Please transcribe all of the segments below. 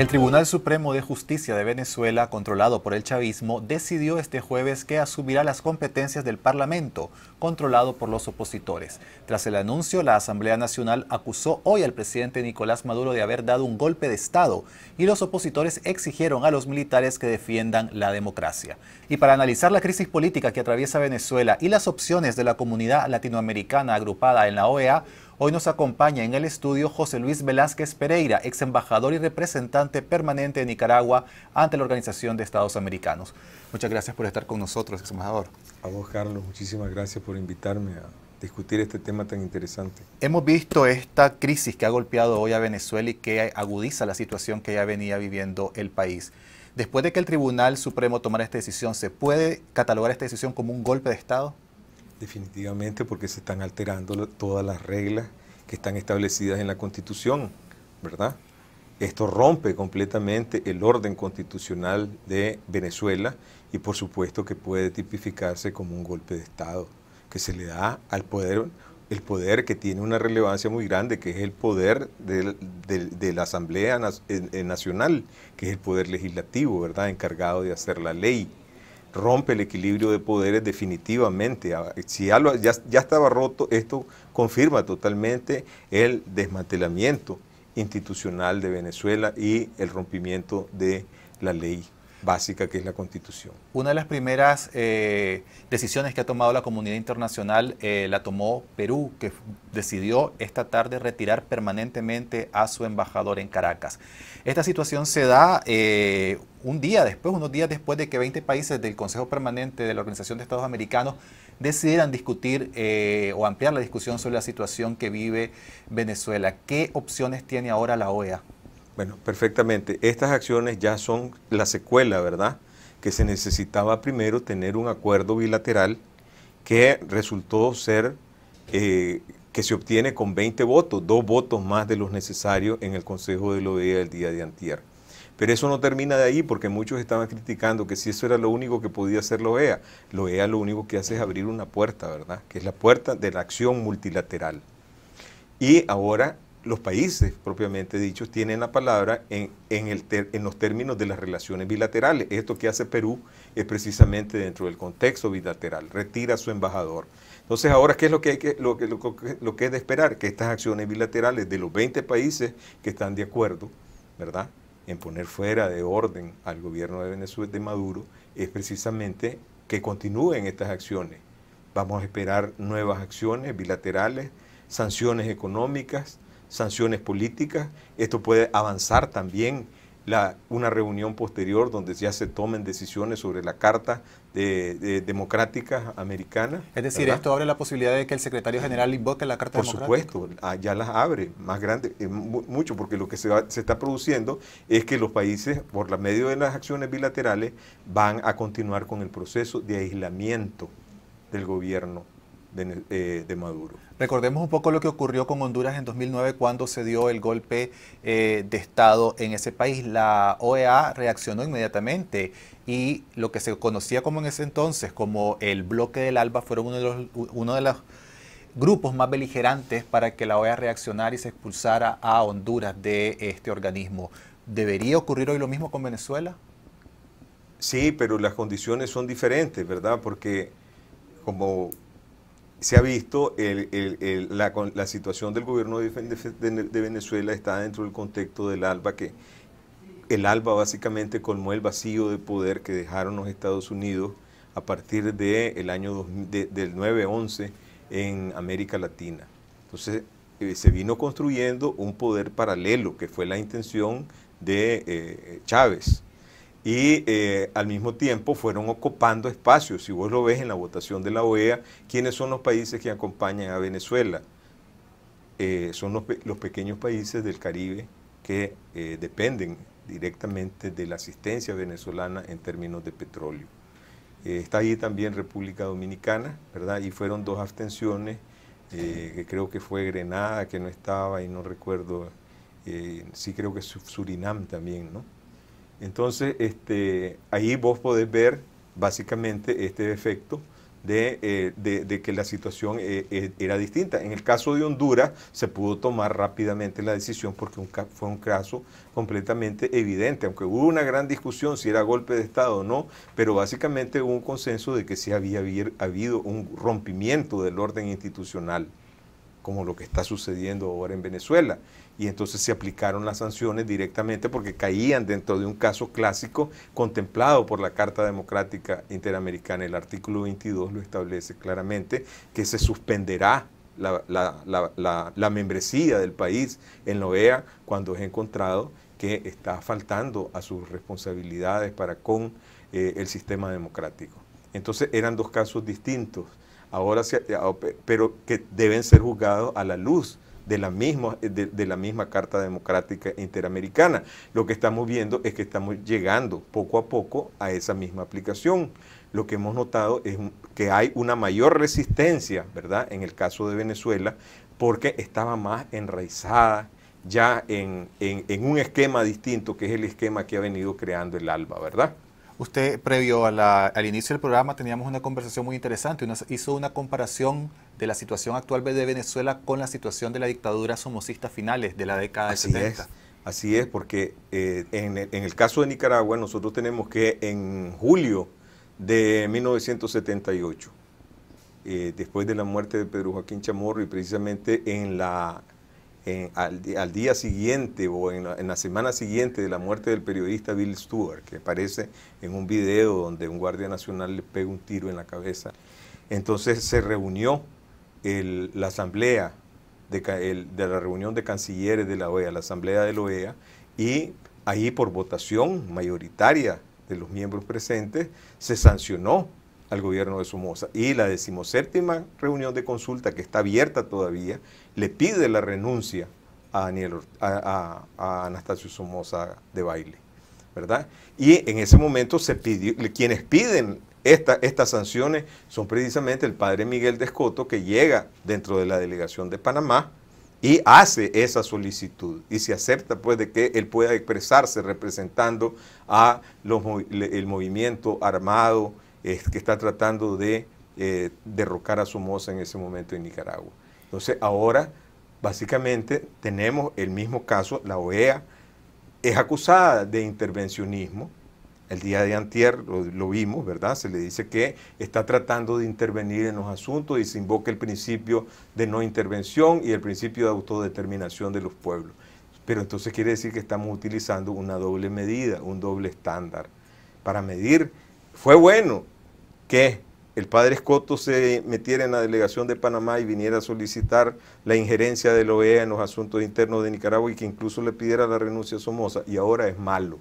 El Tribunal Supremo de Justicia de Venezuela, controlado por el chavismo, decidió este jueves que asumirá las competencias del Parlamento, controlado por los opositores. Tras el anuncio, la Asamblea Nacional acusó hoy al presidente Nicolás Maduro de haber dado un golpe de Estado y los opositores exigieron a los militares que defiendan la democracia. Y para analizar la crisis política que atraviesa Venezuela y las opciones de la comunidad latinoamericana agrupada en la OEA, Hoy nos acompaña en el estudio José Luis Velázquez Pereira, ex embajador y representante permanente de Nicaragua ante la Organización de Estados Americanos. Muchas gracias por estar con nosotros, ex embajador. A vos, Carlos, muchísimas gracias por invitarme a discutir este tema tan interesante. Hemos visto esta crisis que ha golpeado hoy a Venezuela y que agudiza la situación que ya venía viviendo el país. Después de que el Tribunal Supremo tomara esta decisión, ¿se puede catalogar esta decisión como un golpe de Estado? Definitivamente porque se están alterando todas las reglas que están establecidas en la Constitución, ¿verdad? Esto rompe completamente el orden constitucional de Venezuela y por supuesto que puede tipificarse como un golpe de Estado, que se le da al poder, el poder que tiene una relevancia muy grande, que es el poder de, la Asamblea eh, eh, Nacional, que es el poder legislativo, ¿verdad? Encargado de hacer la ley rompe el equilibrio de poderes definitivamente. Ah, si ya, ya estaba roto, esto confirma totalmente el desmantelamiento institucional de Venezuela y el rompimiento de la ley básica que es la Constitución. Una de las primeras eh, decisiones que ha tomado la comunidad internacional eh, la tomó Perú, que decidió esta tarde retirar permanentemente a su embajador en Caracas. Esta situación se da eh, un día después, unos días después de que 20 países del Consejo Permanente de la Organización de Estados Americanos decidieran discutir o ampliar la discusión sobre la situación que vive Venezuela. ¿Qué opciones tiene ahora la OEA? Bueno, perfectamente. Estas acciones ya son la secuela, ¿verdad? Que se necesitaba primero tener un acuerdo bilateral que resultó ser eh, que se obtiene con 20 votos, dos votos más de los necesarios en el Consejo de la OEA del día de antier. Pero eso no termina de ahí porque muchos estaban criticando que si eso era lo único que podía hacer la OEA, la OEA lo único que hace es abrir una puerta, ¿verdad? Que es la puerta de la acción multilateral. Y ahora los países propiamente dichos tienen la palabra en, los términos de las relaciones bilaterales. Esto que hace Perú es precisamente dentro del contexto bilateral, retira a su embajador. Entonces ahora, ¿qué es lo que, hay que, lo, lo que es de esperar? Que estas acciones bilaterales de los 20 países que están de acuerdo, ¿verdad?, en poner fuera de orden al gobierno de Venezuela de Maduro, es precisamente que continúen estas acciones. Vamos a esperar nuevas acciones bilaterales, sanciones económicas, sanciones políticas. Esto puede avanzar también la, una reunión posterior donde ya se tomen decisiones sobre la Carta de, Democrática Americana. Es decir, esto abre la posibilidad de que el secretario general invoque la Carta Por Democrática. Por supuesto, ah, ya las abre, más grande, eh, mucho, porque lo que se, se, está produciendo es que los países, por la medio de las acciones bilaterales, van a continuar con el proceso de aislamiento del gobierno eh, de, Maduro. Recordemos un poco lo que ocurrió con Honduras en 2009 cuando se dio el golpe eh, de Estado en ese país. La OEA reaccionó inmediatamente y lo que se conocía como en ese entonces como el bloque del ALBA fueron uno de los, uno de los grupos más beligerantes para que la OEA reaccionara y se expulsara a Honduras de este organismo. ¿Debería ocurrir hoy lo mismo con Venezuela? Sí, pero las condiciones son diferentes, ¿verdad? Porque como se ha visto la, situación del gobierno de, Venezuela está dentro del contexto del ALBA, que el ALBA básicamente colmó el vacío de poder que dejaron los Estados Unidos a partir de el año del 9-11 en América Latina. Entonces eh, se vino construyendo un poder paralelo, que fue la intención de eh, Chávez y eh, al mismo tiempo fueron ocupando espacios. Si vos lo ves en la votación de la OEA, ¿quiénes son los países que acompañan a Venezuela? Eh, son los, pequeños países del Caribe que eh, dependen directamente de la asistencia venezolana en términos de petróleo. está ahí también República Dominicana, ¿verdad? Y fueron dos abstenciones, que creo que fue Grenada que no estaba y no recuerdo, sí creo que Surinam también, ¿no? Entonces, este, ahí vos podés ver básicamente este efecto eh, de, que la situación eh, eh, era distinta. En el caso de Honduras, se pudo tomar rápidamente la decisión porque fue un caso completamente evidente, aunque hubo una gran discusión si era golpe de Estado o no, pero básicamente hubo un consenso de que sí había habido un rompimiento del orden institucional como lo que está sucediendo ahora en Venezuela y entonces se aplicaron las sanciones directamente porque caían dentro de un caso clásico contemplado por la Carta Democrática Interamericana. El artículo 22 lo establece claramente que se suspenderá la, membresía del país en la OEA cuando es encontrado que está faltando a sus responsabilidades para con eh, el sistema democrático. Entonces eran dos casos distintos, ahora pero que deben ser juzgados a la luz de la, misma, de, la misma Carta Democrática Interamericana. Lo que estamos viendo es que estamos llegando poco a poco a esa misma aplicación lo que hemos notado es que hay una mayor resistencia, ¿verdad? En el caso de Venezuela, porque estaba más enraizada ya en, un esquema distinto, que es el esquema que ha venido creando el ALBA, ¿verdad? Usted, previo al inicio del programa, teníamos una conversación muy interesante, hizo una comparación de la situación actual de Venezuela con la situación de la dictadura somocista finales de la década de 70. Es. Así es, porque eh, en, el, caso de Nicaragua nosotros tenemos que en julio de 1978, eh, después de la muerte de Pedro Joaquín Chamorro y precisamente en la, al, día siguiente o en la, semana siguiente de la muerte del periodista Bill Stewart, que aparece en un video donde un guardia nacional le pega un tiro en la cabeza, entonces se reunió la asamblea de, la reunión de cancilleres de la OEA, la asamblea de la OEA, y ahí por votación mayoritaria de los miembros presentes se sancionó al gobierno de Somoza. Y la decimoséptima reunión de consulta, que está abierta todavía, le pide la renuncia a, Daniel, a, Anastasio Somoza de baile. ¿verdad? Y en ese momento se pidió, quienes piden estas sanciones son precisamente el padre Miguel Descoto que llega dentro de la delegación de Panamá y hace esa solicitud y se acepta pues de que él pueda expresarse representando a los, el movimiento armado que está tratando de eh, derrocar a Somoza en ese momento en Nicaragua. Entonces ahora básicamente tenemos el mismo caso, la OEA es acusada de intervencionismo, el día de antier, lo, vimos, ¿verdad? Se le dice que está tratando de intervenir en los asuntos y se invoca el principio de no intervención y el principio de autodeterminación de los pueblos. Pero entonces quiere decir que estamos utilizando una doble medida, un doble estándar para medir. Fue bueno que el padre Escoto se metiera en la delegación de Panamá y viniera a solicitar la injerencia de la e OEA en los asuntos internos de Nicaragua y que incluso le pidiera la renuncia a Somoza, y ahora es malo,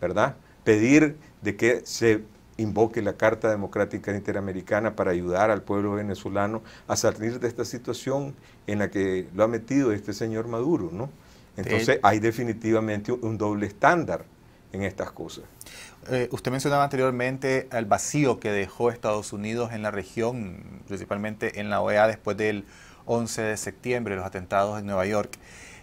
¿verdad? pedir de que se invoque la Carta Democrática Interamericana para ayudar al pueblo venezolano a salir de esta situación en la que lo ha metido este señor Maduro, ¿no? Entonces eh, hay definitivamente un doble estándar en estas cosas. Eh, usted mencionaba anteriormente el vacío que dejó Estados Unidos en la región, principalmente en la OEA después del 11 de septiembre, los atentados en Nueva York.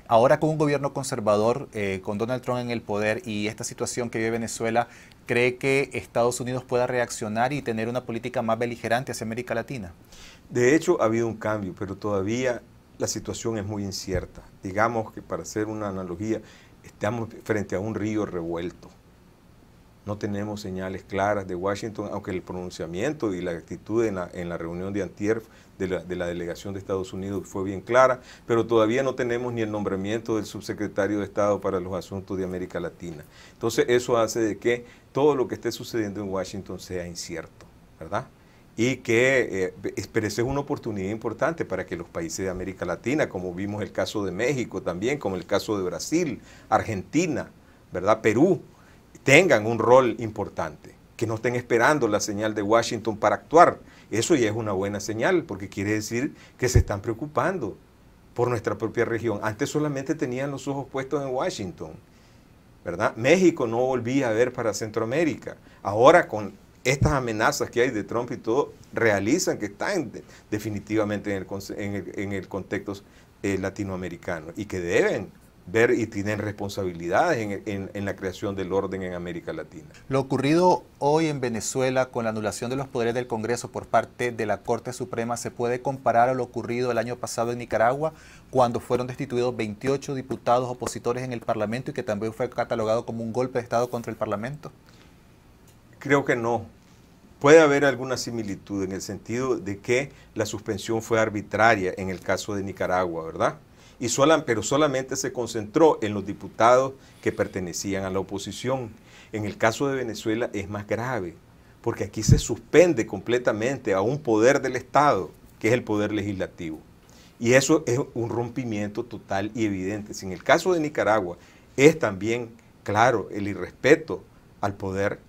Ahora con un gobierno conservador, eh, con Donald Trump en el poder y esta situación que vive Venezuela, ¿cree que Estados Unidos pueda reaccionar y tener una política más beligerante hacia América Latina? De hecho, ha habido un cambio, pero todavía la situación es muy incierta. Digamos que para hacer una analogía, estamos frente a un río revuelto no tenemos señales claras de Washington, aunque el pronunciamiento y la actitud en la, reunión de antier de la, delegación de Estados Unidos fue bien clara, pero todavía no tenemos ni el nombramiento del subsecretario de Estado para los asuntos de América Latina. Entonces eso hace de que todo lo que esté sucediendo en Washington sea incierto, ¿verdad? y que eh, es una oportunidad importante para que los países de América Latina, como vimos el caso de México también, como el caso de Brasil, Argentina, ¿verdad? Perú, tengan un rol importante, que no estén esperando la señal de Washington para actuar. Eso ya es una buena señal, porque quiere decir que se están preocupando por nuestra propia región. Antes solamente tenían los ojos puestos en Washington, ¿verdad? México no volvía a ver para Centroamérica. Ahora con estas amenazas que hay de Trump y todo, realizan que están definitivamente en el, contexto eh, latinoamericano y que deben ver y tienen responsabilidades en, la creación del orden en América Latina. Lo ocurrido hoy en Venezuela con la anulación de los poderes del Congreso por parte de la Corte Suprema se puede comparar a lo ocurrido el año pasado en Nicaragua cuando fueron destituidos 28 diputados opositores en el Parlamento y que también fue catalogado como un golpe de Estado contra el Parlamento. Creo que no. Puede haber alguna similitud en el sentido de que la suspensión fue arbitraria en el caso de Nicaragua, ¿verdad? y pero solamente se concentró en los diputados que pertenecían a la oposición. En el caso de Venezuela es más grave, porque aquí se suspende completamente a un poder del Estado, que es el poder legislativo. Y eso es un rompimiento total y evidente. Si en el caso de Nicaragua es también, claro, el irrespeto al poder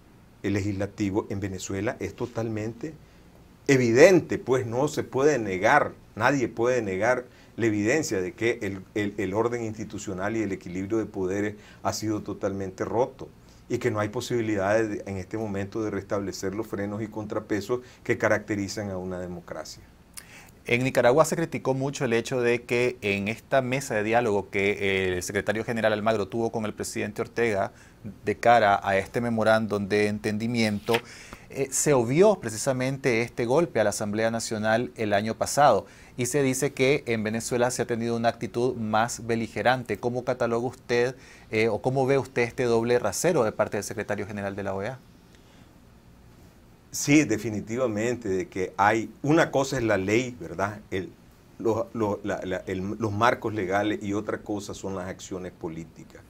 legislativo, en Venezuela es totalmente evidente, pues no se puede negar, nadie puede negar la evidencia de que el, orden institucional y el equilibrio de poderes ha sido totalmente roto y que no hay posibilidades en este momento de restablecer los frenos y contrapesos que caracterizan a una democracia. En Nicaragua se criticó mucho el hecho de que en esta mesa de diálogo que el secretario general Almagro tuvo con el presidente Ortega de cara a este memorándum de entendimiento, eh, se obvió precisamente este golpe a la Asamblea Nacional el año pasado y se dice que en Venezuela se ha tenido una actitud más beligerante. ¿Cómo cataloga usted eh, o cómo ve usted este doble rasero de parte del secretario general de la OEA? Sí, definitivamente, de que hay, una cosa es la ley, ¿verdad? los, los marcos legales y otra cosa son las acciones políticas.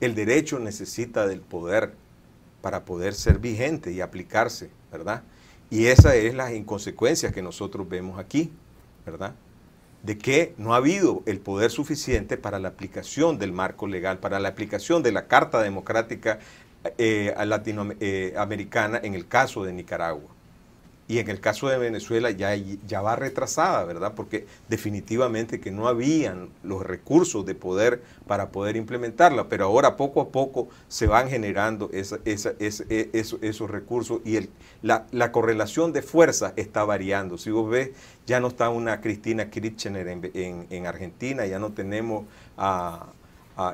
El derecho necesita del poder para poder ser vigente y aplicarse, ¿verdad? Y esa es las inconsecuencias que nosotros vemos aquí, ¿verdad? De que no ha habido el poder suficiente para la aplicación del marco legal, para la aplicación de la Carta Democrática eh, latinoamericana eh, en el caso de Nicaragua. Y en el caso de Venezuela ya, ya va retrasada, ¿verdad? Porque definitivamente que no habían los recursos de poder para poder implementarla, pero ahora poco a poco se van generando esa, e, esos, recursos y la, la, correlación de fuerzas está variando. Si vos ves, ya no está una Cristina Kirchner en, en, Argentina, ya no tenemos a,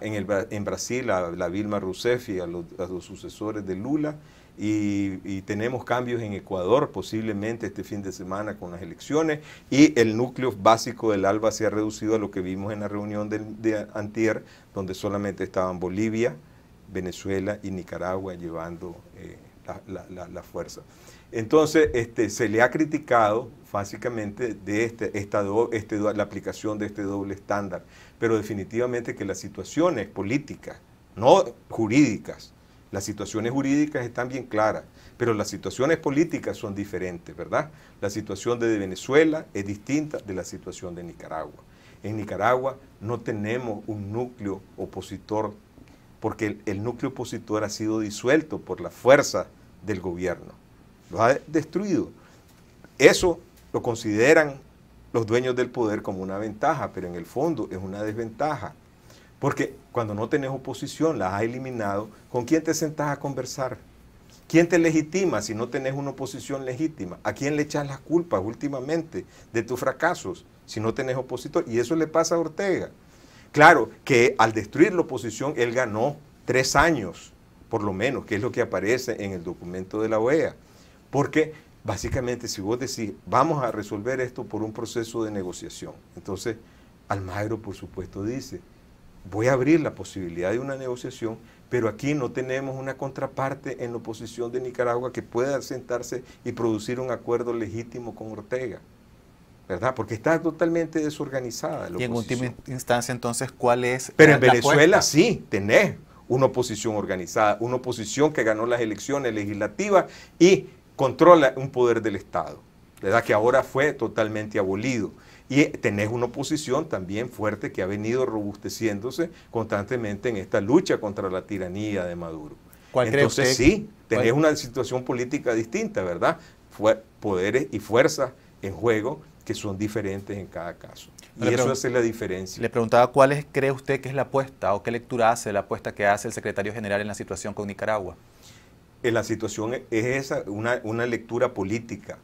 en, el, en Brasil a la Vilma Rousseff y a los sucesores de Lula y, tenemos cambios en Ecuador posiblemente este fin de semana con las elecciones y el núcleo básico del ALBA se ha reducido a lo que vimos en la reunión de, Antier, donde solamente estaban Bolivia, Venezuela y Nicaragua llevando eh, la, fuerza. Entonces, este, se le ha criticado básicamente de este, esta este, la aplicación de este doble estándar, pero definitivamente que las situaciones políticas, no jurídicas, las situaciones jurídicas están bien claras, pero las situaciones políticas son diferentes, ¿verdad? La situación de Venezuela es distinta de la situación de Nicaragua. En Nicaragua no tenemos un núcleo opositor, porque el, núcleo opositor ha sido disuelto por la fuerza del gobierno. Lo ha destruido. Eso lo consideran los dueños del poder como una ventaja, pero en el fondo es una desventaja. Porque cuando no tenés oposición, la has eliminado, ¿con quién te sentás a conversar? ¿Quién te legitima si no tenés una oposición legítima? ¿A quién le echas las culpas últimamente de tus fracasos si no tenés opositor? Y eso le pasa a Ortega. Claro que al destruir la oposición, él ganó tres años, por lo menos, que es lo que aparece en el documento de la OEA. Porque básicamente si vos decís, vamos a resolver esto por un proceso de negociación, entonces Almagro, por supuesto, dice, voy a abrir la posibilidad de una negociación, pero aquí no tenemos una contraparte en la oposición de Nicaragua que pueda sentarse y producir un acuerdo legítimo con Ortega. ¿verdad? Porque está totalmente desorganizada. La y en última instancia, entonces, ¿cuál es? Pero en Venezuela sí, tenés una oposición organizada, una oposición que ganó las elecciones legislativas y controla un poder del Estado, ¿verdad? Que ahora fue totalmente abolido. Y tenés una oposición también fuerte que ha venido robusteciéndose constantemente en esta lucha contra la tiranía de Maduro. ¿Cuál Entonces sí, tenés una situación política distinta, ¿verdad? poderes y fuerzas en juego que son diferentes en cada caso. Y eso hace la diferencia. Le preguntaba cuál cree usted que es la apuesta o qué lectura hace la apuesta que hace el secretario general en la situación con Nicaragua. En la situación es esa, una, lectura política,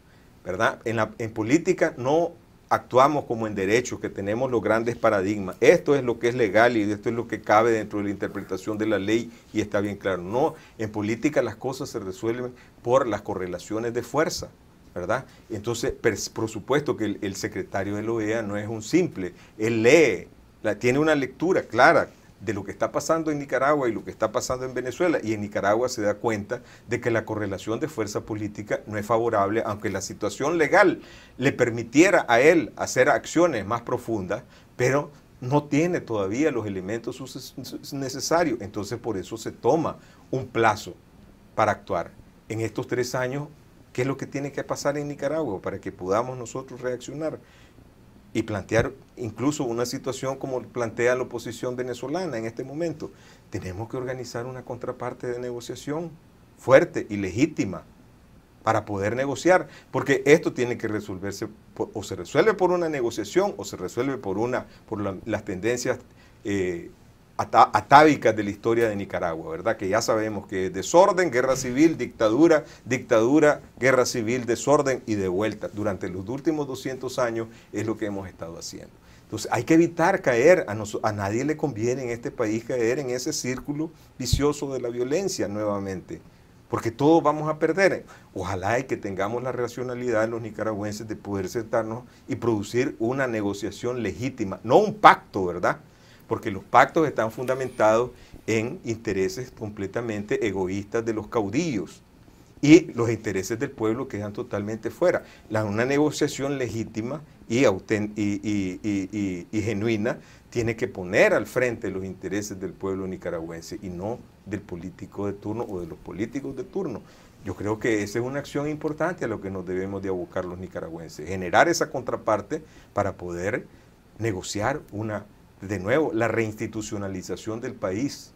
¿verdad? En, la, en política no actuamos como en derecho, que tenemos los grandes paradigmas. Esto es lo que es legal y esto es lo que cabe dentro de la interpretación de la ley y está bien claro. No, en política las cosas se resuelven por las correlaciones de fuerza. ¿verdad? Entonces, por supuesto que el, secretario de la OEA no es un simple, él lee, la, tiene una lectura clara, de lo que está pasando en Nicaragua y lo que está pasando en Venezuela. Y en Nicaragua se da cuenta de que la correlación de fuerza política no es favorable, aunque la situación legal le permitiera a él hacer acciones más profundas, pero no tiene todavía los elementos necesarios. Entonces por eso se toma un plazo para actuar. En estos tres años, ¿qué es lo que tiene que pasar en Nicaragua para que podamos nosotros reaccionar? y plantear incluso una situación como plantea la oposición venezolana en este momento. Tenemos que organizar una contraparte de negociación fuerte y legítima para poder negociar, porque esto tiene que resolverse o se resuelve por una negociación o se resuelve por una por las tendencias eh, atávicas de la historia de Nicaragua, ¿verdad? Que ya sabemos que desorden, guerra civil, dictadura, dictadura, guerra civil, desorden y de vuelta. Durante los últimos 200 años es lo que hemos estado haciendo. Entonces hay que evitar caer, a, a nadie le conviene en este país caer en ese círculo vicioso de la violencia nuevamente, porque todos vamos a perder. Ojalá y que tengamos la racionalidad los nicaragüenses de poder sentarnos y producir una negociación legítima, no un pacto, ¿verdad? porque los pactos están fundamentados en intereses completamente egoístas de los caudillos y los intereses del pueblo quedan totalmente fuera. una negociación legítima y, genuina tiene que poner al frente los intereses del pueblo nicaragüense y no del político de turno o de los políticos de turno. Yo creo que esa es una acción importante a lo que nos debemos de abocar los nicaragüenses, generar esa contraparte para poder negociar una de nuevo, la reinstitucionalización del país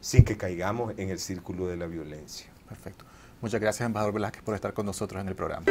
sin que caigamos en el círculo de la violencia. Perfecto. Muchas gracias, embajador Velázquez, por estar con nosotros en el programa.